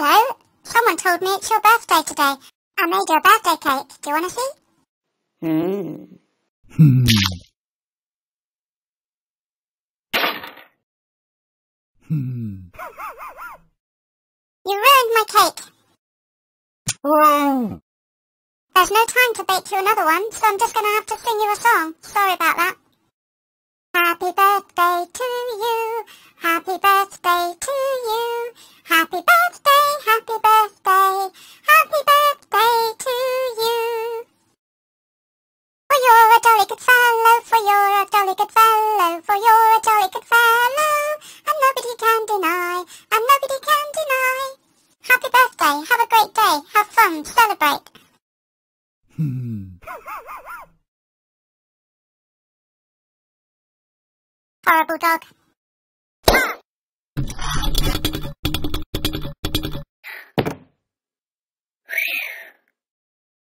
Hello. Someone told me it's your birthday today. I made your birthday cake. Do you want to see? Hmm. Hmm. you ruined my cake. Oh. There's no time to bake you another one, so I'm just going to have to sing you a song. Sorry about that. Happy birthday to you. Happy birthday to you. Happy birthday. for you're a jolly good fellow, and nobody can deny, and nobody can deny. Happy birthday, have a great day, have fun, celebrate. Hmm. Horrible dog.